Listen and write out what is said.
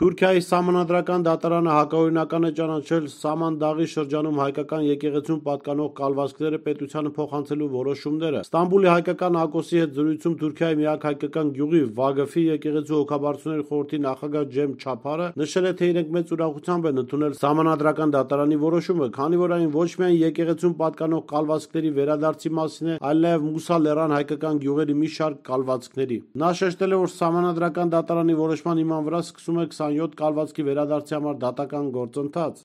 Թուրքիայի սահմանադրական դատարանը հակաօրինական է ճանաչել Սամանդաղի շրջանում հայկական եկեղեցուն պատկանող կալվածքները պետությանը փոխանցելու որոշումները։ Ստամբուլի հայկական ակոսի հետ զրույցում Թուրքիայի միակ հայկական գյուղի Վագֆի եկեղեցու հոգաբարձուների խորհրդի նախագահ Ջեմ Չափարը նշել է, թե իրենք մեծ ուրախությամբ են ընդունել սահմանադրական դատարանի որոշումը, քանի որ այն ոչ միայն եկեղեցուն պատկանող կալվածքների վերադարձի մասին է, այլ նաև Մուսա Լեռան հայկական գյուղերի մի շարք կալվածքների։ Նա շեշտել է, որ սահմանադրական դատարանի որոշման հիման վրա սկսում է 20 97 կալվածքի վերադարձի համար դատական գործընթաց